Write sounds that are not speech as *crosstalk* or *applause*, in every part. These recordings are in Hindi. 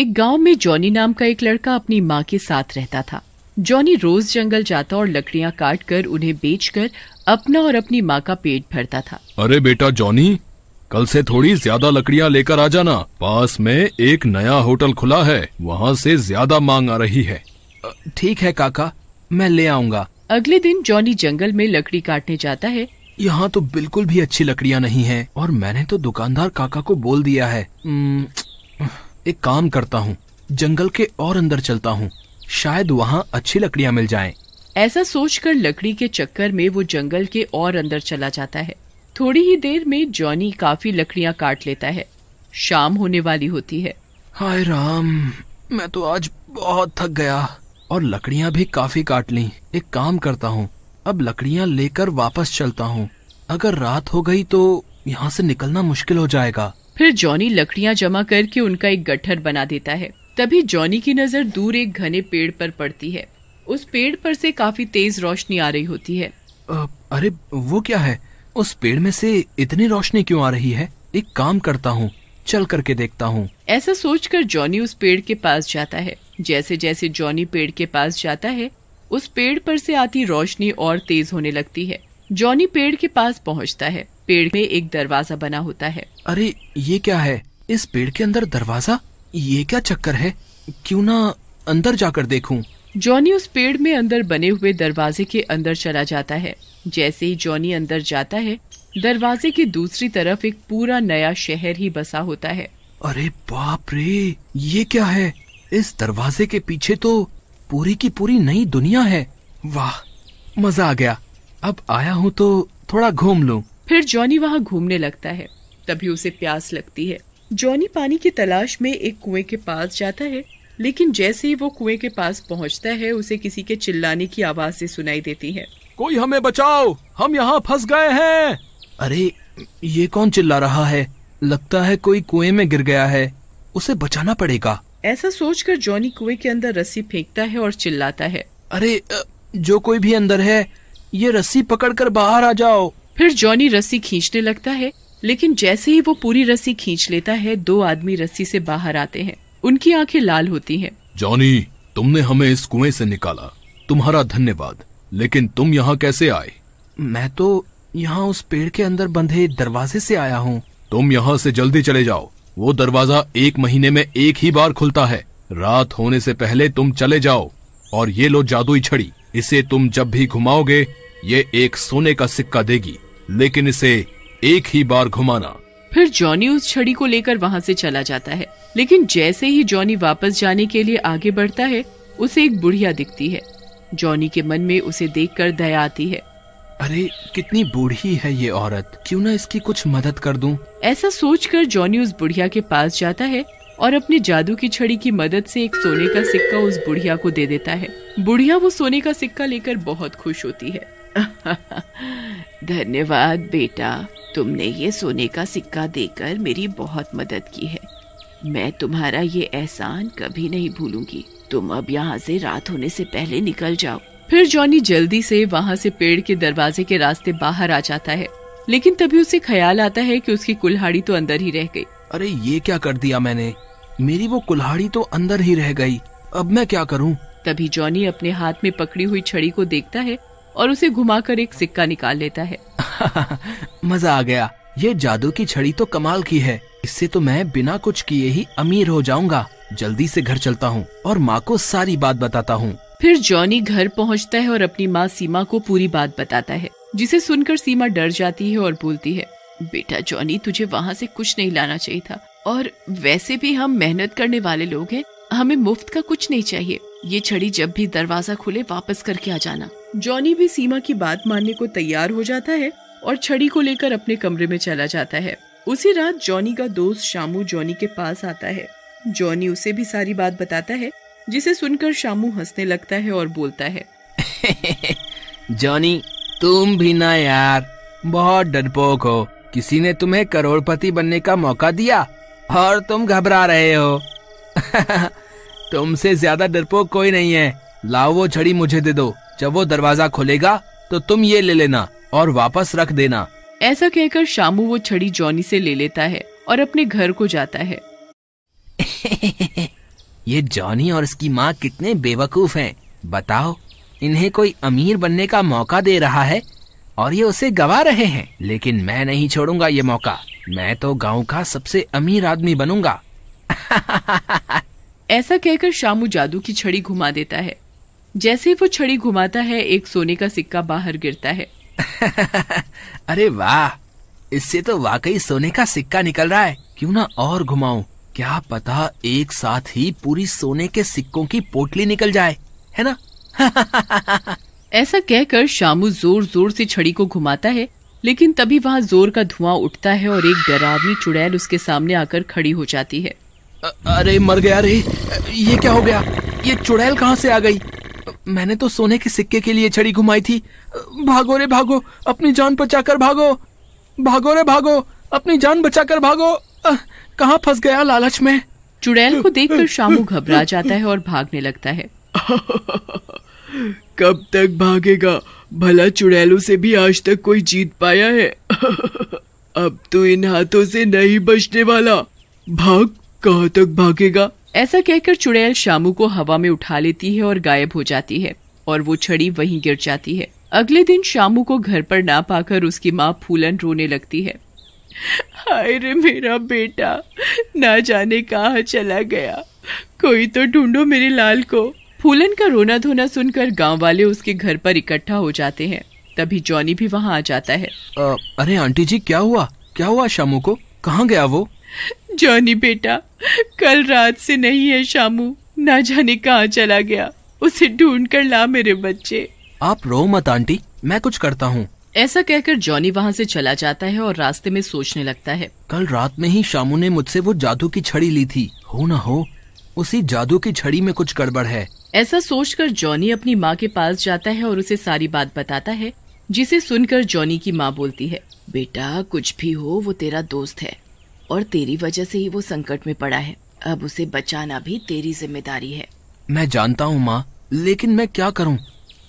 एक गांव में जॉनी नाम का एक लड़का अपनी माँ के साथ रहता था जॉनी रोज जंगल जाता और लकड़ियाँ काट कर उन्हें बेच कर अपना और अपनी माँ का पेट भरता था अरे बेटा जॉनी कल से थोड़ी ज्यादा लकड़ियाँ लेकर आ जाना पास में एक नया होटल खुला है वहाँ से ज्यादा मांग आ रही है ठीक है काका मैं ले आऊंगा अगले दिन जॉनी जंगल में लकड़ी काटने जाता है यहाँ तो बिल्कुल भी अच्छी लकड़ियाँ नहीं है और मैंने तो दुकानदार काका को बोल दिया है एक काम करता हूँ जंगल के और अंदर चलता हूँ शायद वहाँ अच्छी लकड़ियाँ मिल जाएं। ऐसा सोचकर लकड़ी के चक्कर में वो जंगल के और अंदर चला जाता है थोड़ी ही देर में जॉनी काफी लकड़ियाँ काट लेता है शाम होने वाली होती है हाय राम मैं तो आज बहुत थक गया और लकड़ियाँ भी काफी काट ली एक काम करता हूँ अब लकड़ियाँ लेकर वापस चलता हूँ अगर रात हो गई तो यहाँ से निकलना मुश्किल हो जाएगा फिर जॉनी लकड़ियां जमा करके उनका एक गट्ठर बना देता है तभी जॉनी की नजर दूर एक घने पेड़ पर पड़ती है उस पेड़ पर से काफी तेज रोशनी आ रही होती है आ, अरे वो क्या है उस पेड़ में से इतनी रोशनी क्यों आ रही है एक काम करता हूँ चल करके देखता हूँ ऐसा सोचकर जॉनी उस पेड़ के पास जाता है जैसे जैसे जॉनी पेड़ के पास जाता है उस पेड़ पर से आती रोशनी और तेज होने लगती है जॉनी पेड़ के पास पहुंचता है पेड़ में एक दरवाजा बना होता है अरे ये क्या है इस पेड़ के अंदर दरवाजा ये क्या चक्कर है क्यों ना अंदर जाकर देखूं? जॉनी उस पेड़ में अंदर बने हुए दरवाजे के अंदर चला जाता है जैसे ही जॉनी अंदर जाता है दरवाजे की दूसरी तरफ एक पूरा नया शहर ही बसा होता है अरे बाप रे ये क्या है इस दरवाजे के पीछे तो पूरी की पूरी नई दुनिया है वाह मजा आ गया अब आया हूँ तो थोड़ा घूम लो फिर जॉनी वहाँ घूमने लगता है तभी उसे प्यास लगती है जॉनी पानी की तलाश में एक कुएं के पास जाता है लेकिन जैसे ही वो कुएं के पास पहुंचता है उसे किसी के चिल्लाने की आवाज से सुनाई देती है कोई हमें बचाओ हम यहाँ फंस गए हैं अरे ये कौन चिल्ला रहा है लगता है कोई कुएं में गिर गया है उसे बचाना पड़ेगा ऐसा सोचकर जॉनी कुएं के अंदर रस्सी फेंकता है और चिल्लाता है अरे जो कोई भी अंदर है ये रस्सी पकड़कर बाहर आ जाओ फिर जॉनी रस्सी खींचने लगता है लेकिन जैसे ही वो पूरी रस्सी खींच लेता है दो आदमी रस्सी से बाहर आते हैं उनकी आंखें लाल होती हैं। जॉनी तुमने हमें इस कुएं से निकाला तुम्हारा धन्यवाद लेकिन तुम यहाँ कैसे आए मैं तो यहाँ उस पेड़ के अंदर बंधे दरवाजे से आया हूँ तुम यहाँ से जल्दी चले जाओ वो दरवाजा एक महीने में एक ही बार खुलता है रात होने से पहले तुम चले जाओ और ये लो जादुई छड़ी इसे तुम जब भी घुमाओगे ये एक सोने का सिक्का देगी लेकिन इसे एक ही बार घुमाना फिर जॉनी उस छड़ी को लेकर वहाँ से चला जाता है लेकिन जैसे ही जॉनी वापस जाने के लिए आगे बढ़ता है उसे एक बुढ़िया दिखती है जॉनी के मन में उसे देख दया आती है अरे कितनी बूढ़ी है ये औरत क्यों ना इसकी कुछ मदद कर दूं? ऐसा सोचकर जॉनी उस बुढ़िया के पास जाता है और अपने जादू की छड़ी की मदद से एक सोने का सिक्का उस बुढ़िया को दे देता है बुढ़िया वो सोने का सिक्का लेकर बहुत खुश होती है *laughs* धन्यवाद बेटा तुमने ये सोने का सिक्का देकर मेरी बहुत मदद की है मैं तुम्हारा ये एहसान कभी नहीं भूलूंगी तुम अब यहाँ से रात होने से पहले निकल जाओ फिर जॉनी जल्दी से वहाँ से पेड़ के दरवाजे के रास्ते बाहर आ जाता है लेकिन तभी उसे ख्याल आता है कि उसकी कुल्हाड़ी तो अंदर ही रह गई अरे ये क्या कर दिया मैंने मेरी वो कुल्हाड़ी तो अंदर ही रह गई अब मैं क्या करूँ तभी जॉनी अपने हाथ में पकड़ी हुई छड़ी को देखता है और उसे घुमाकर एक सिक्का निकाल लेता है *laughs* मजा आ गया ये जादू की छड़ी तो कमाल की है इससे तो मैं बिना कुछ किए ही अमीर हो जाऊंगा जल्दी से घर चलता हूँ और माँ को सारी बात बताता हूँ फिर जॉनी घर पहुँचता है और अपनी माँ सीमा को पूरी बात बताता है जिसे सुनकर सीमा डर जाती है और बोलती है बेटा जॉनी तुझे वहाँ से कुछ नहीं लाना चाहिए था और वैसे भी हम मेहनत करने वाले लोग हैं हमें मुफ्त का कुछ नहीं चाहिए ये छड़ी जब भी दरवाजा खुले वापस करके आ जाना जॉनी भी सीमा की बात मानने को तैयार हो जाता है और छड़ी को लेकर अपने कमरे में चला जाता है उसी रात जॉनी का दोस्त शामू जॉनी के पास आता है जॉनी उसे भी सारी बात बताता है जिसे सुनकर शामू हंसने लगता है और बोलता है *laughs* जॉनी तुम भी ना यार बहुत डरपोक हो किसी ने तुम्हें करोड़पति बनने का मौका दिया और तुम घबरा रहे हो *laughs* तुमसे ज्यादा डरपोक कोई नहीं है लाओ वो छड़ी मुझे दे दो जब वो दरवाजा खोलेगा तो तुम ये ले लेना और वापस रख देना ऐसा कहकर शामू वो छड़ी जॉनी से ले लेता है और अपने घर को जाता है *laughs* ये जॉनी और इसकी माँ कितने बेवकूफ हैं। बताओ इन्हें कोई अमीर बनने का मौका दे रहा है और ये उसे गवा रहे हैं लेकिन मैं नहीं छोड़ूंगा ये मौका मैं तो गांव का सबसे अमीर आदमी बनूंगा *laughs* ऐसा कहकर शामू जादू की छड़ी घुमा देता है जैसे ही वो छड़ी घुमाता है एक सोने का सिक्का बाहर गिरता है *laughs* अरे वाह इससे तो वाकई सोने का सिक्का निकल रहा है क्यों ना और घुमाऊं क्या पता एक साथ ही पूरी सोने के सिक्कों की पोटली निकल जाए है ना *laughs* ऐसा कहकर शामू जोर जोर से छड़ी को घुमाता है लेकिन तभी वहाँ जोर का धुआं उठता है और एक डरावनी चुड़ैल उसके सामने आकर खड़ी हो जाती है अरे मर गया रे ये क्या हो गया ये चुड़ैल कहाँ से आ गई मैंने तो सोने के सिक्के के लिए छड़ी घुमाई थी भागो रे भागो अपनी जान बचाकर भागो भागो रे भागो अपनी जान बचाकर भागो कहाँ फंस गया लालच में चुड़ैल को देखकर शामू घबरा जाता है और भागने लगता है *laughs* कब तक भागेगा भला चुड़ैलों से भी आज तक कोई जीत पाया है *laughs* अब तो इन हाथों से नहीं बचने वाला भाग कहाँ तक भागेगा ऐसा कहकर चुड़ैल शामू को हवा में उठा लेती है और गायब हो जाती है और वो छड़ी वहीं गिर जाती है अगले दिन शामू को घर पर ना पाकर उसकी माँ फूलन रोने लगती है हाय रे मेरा बेटा ना जाने कहा चला गया कोई तो ढूंढो मेरे लाल को फूलन का रोना धोना सुनकर गांव वाले उसके घर पर इकट्ठा हो जाते हैं तभी जॉनी भी वहाँ आ जाता है आ, अरे आंटी जी क्या हुआ क्या हुआ शामू को कहाँ गया वो जॉनी बेटा कल रात से नहीं है शामू ना जाने कहाँ चला गया उसे ढूंढ कर ला मेरे बच्चे आप रो मत आंटी मैं कुछ करता हूँ ऐसा कहकर जॉनी वहाँ से चला जाता है और रास्ते में सोचने लगता है कल रात में ही शामू ने मुझसे वो जादू की छड़ी ली थी हो ना हो उसी जादू की छड़ी में कुछ गड़बड़ है ऐसा सोचकर जॉनी अपनी माँ के पास जाता है और उसे सारी बात बताता है जिसे सुनकर जॉनी की माँ बोलती है बेटा कुछ भी हो वो तेरा दोस्त है और तेरी वजह से ही वो संकट में पड़ा है अब उसे बचाना भी तेरी जिम्मेदारी है मैं जानता हूँ माँ लेकिन मैं क्या करूँ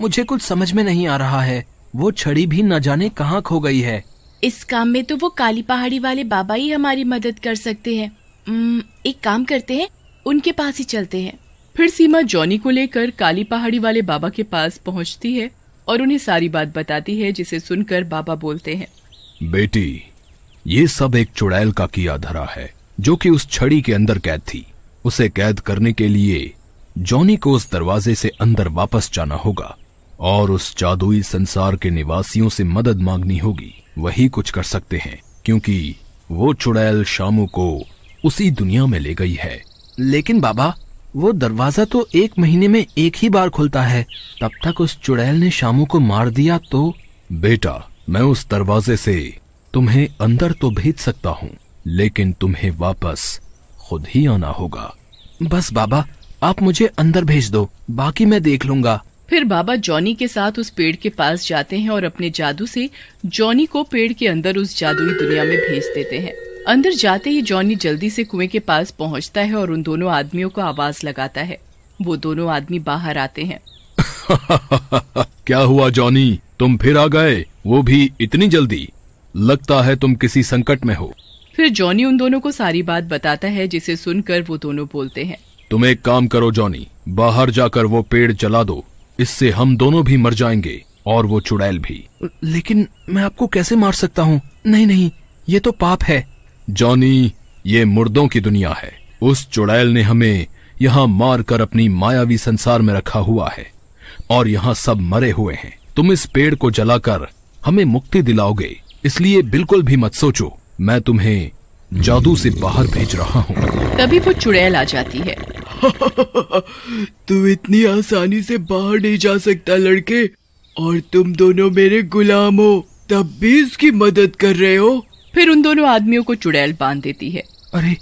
मुझे कुछ समझ में नहीं आ रहा है वो छड़ी भी न जाने कहाँ खो गई है इस काम में तो वो काली पहाड़ी वाले बाबा ही हमारी मदद कर सकते हैं एक काम करते हैं उनके पास ही चलते हैं फिर सीमा जॉनी को लेकर काली पहाड़ी वाले बाबा के पास पहुंचती है और उन्हें सारी बात बताती है जिसे सुनकर बाबा बोलते हैं बेटी ये सब एक चुड़ैल का किया धरा है जो कि उस छड़ी के अंदर कैद थी उसे कैद करने के लिए जॉनी को उस दरवाजे से अंदर वापस जाना होगा और उस जादुई संसार के निवासियों से मदद मांगनी होगी वही कुछ कर सकते हैं क्योंकि वो चुड़ैल शामू को उसी दुनिया में ले गई है लेकिन बाबा वो दरवाजा तो एक महीने में एक ही बार खुलता है तब तक उस चुड़ैल ने शामू को मार दिया तो बेटा मैं उस दरवाजे से तुम्हें अंदर तो भेज सकता हूँ लेकिन तुम्हें वापस खुद ही आना होगा बस बाबा आप मुझे अंदर भेज दो बाकी मैं देख लूंगा फिर बाबा जॉनी के साथ उस पेड़ के पास जाते हैं और अपने जादू से जॉनी को पेड़ के अंदर उस जादुई दुनिया में भेज देते हैं अंदर जाते ही जॉनी जल्दी से कुएं के पास पहुंचता है और उन दोनों आदमियों को आवाज लगाता है वो दोनों आदमी बाहर आते हैं *laughs* क्या हुआ जॉनी तुम फिर आ गए वो भी इतनी जल्दी लगता है तुम किसी संकट में हो फिर जॉनी उन दोनों को सारी बात बताता है जिसे सुनकर वो दोनों बोलते हैं तुम एक काम करो जॉनी बाहर जाकर वो पेड़ जला दो इससे हम दोनों भी मर जाएंगे और वो चुड़ैल भी लेकिन मैं आपको कैसे मार सकता हूँ नहीं नहीं ये तो पाप है जॉनी ये मुर्दों की दुनिया है उस चुड़ैल ने हमें यहाँ मार कर अपनी मायावी संसार में रखा हुआ है और यहाँ सब मरे हुए हैं तुम इस पेड़ को जलाकर हमें मुक्ति दिलाओगे इसलिए बिल्कुल भी मत सोचो मैं तुम्हें जादू से बाहर भेज रहा हूँ तभी वो चुड़ैल आ जाती है *laughs* तू इतनी आसानी से बाहर नहीं जा सकता लड़के और तुम दोनों मेरे गुलाम हो तब भी इसकी मदद कर रहे हो फिर उन दोनों आदमियों को चुड़ैल बांध देती है अरे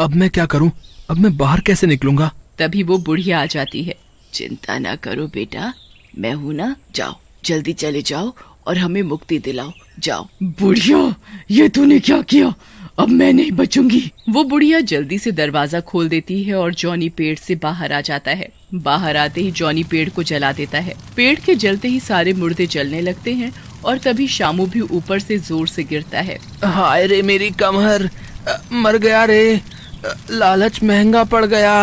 अब मैं क्या करूँ अब मैं बाहर कैसे निकलूंगा तभी वो बुढ़िया आ जाती है चिंता ना करो बेटा मैं हूँ ना जाओ जल्दी चले जाओ और हमें मुक्ति दिलाओ जाओ बुढ़िया ये तूने क्या किया अब मैं नहीं बचूंगी वो बुढ़िया जल्दी से दरवाजा खोल देती है और जॉनी पेड़ से बाहर आ जाता है बाहर आते ही जॉनी पेड़ को जला देता है पेड़ के जलते ही सारे मुर्दे जलने लगते हैं और तभी शामू भी ऊपर से जोर से गिरता है हाय रे मेरी कमर मर गया रे लालच महंगा पड़ गया